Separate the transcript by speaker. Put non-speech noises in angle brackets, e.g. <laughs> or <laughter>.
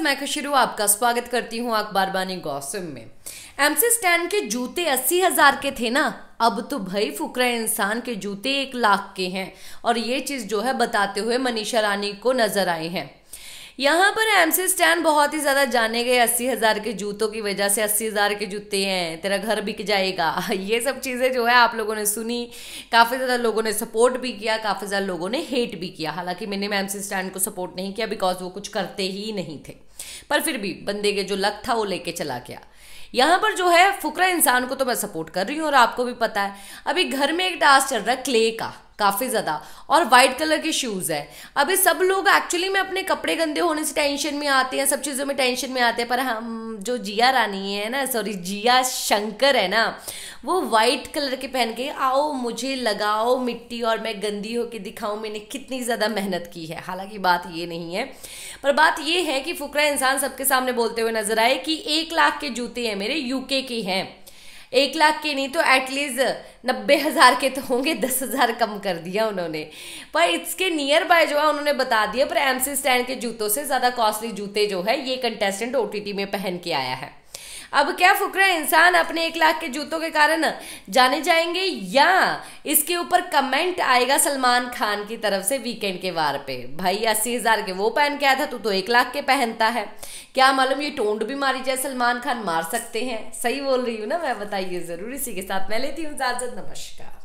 Speaker 1: मैं खुशरू आपका स्वागत करती हूँ अखबार बानी गौसम में एमसी स्टैंड के जूते अस्सी हजार के थे ना अब तो भाई फुकरा इंसान के जूते एक लाख के हैं और ये चीज जो है बताते हुए मनीषा रानी को नजर आई है यहाँ पर एमसी स्टैंड बहुत ही ज़्यादा जाने गए अस्सी हज़ार के जूतों की वजह से अस्सी हज़ार के जूते हैं तेरा घर बिक जाएगा <laughs> ये सब चीज़ें जो है आप लोगों ने सुनी काफ़ी ज़्यादा लोगों ने सपोर्ट भी किया काफ़ी ज़्यादा लोगों ने हेट भी किया हालांकि मैंने एम सी स्टैंड को सपोर्ट नहीं किया बिकॉज वो कुछ करते ही नहीं थे पर फिर भी बंदे के जो लक था वो लेके चला गया यहाँ पर जो है फुकरा इंसान को तो मैं सपोर्ट कर रही हूँ और आपको भी पता है अभी घर में एक टास्क चल रहा है क्ले का काफ़ी ज़्यादा और वाइट कलर के शूज़ है अभी सब लोग एक्चुअली में अपने कपड़े गंदे होने से टेंशन में आते हैं सब चीज़ों में टेंशन में आते हैं पर हम जो जिया रानी है ना सॉरी जिया शंकर है ना वो वाइट कलर के पहन के आओ मुझे लगाओ मिट्टी और मैं गंदी होकर दिखाऊं मैंने कितनी ज़्यादा मेहनत की है हालांकि बात ये नहीं है पर बात ये है कि फुकरा इंसान सबके सामने बोलते हुए नजर आए कि एक लाख के जूते हैं मेरे यूके के हैं एक लाख के नहीं तो एटलीस्ट नब्बे हज़ार के तो होंगे दस हज़ार कम कर दिया उन्होंने पर इसके नियर बाय जो है उन्होंने बता दिया पर एम स्टैंड के जूतों से ज़्यादा कॉस्टली जूते जो है ये कंटेस्टेंट ओ में पहन के आया है अब क्या फुकरा इंसान अपने एक लाख के जूतों के कारण जाने जाएंगे या इसके ऊपर कमेंट आएगा सलमान खान की तरफ से वीकेंड के वार पे भाई अस्सी हजार के वो पहन के आया था तू तो एक लाख के पहनता है क्या मालूम ये टोंड भी मारी जाए सलमान खान मार सकते हैं सही बोल रही हूँ ना मैं बताइए जरूर इसी के साथ मैं लेती हूँ इजाजत नमस्कार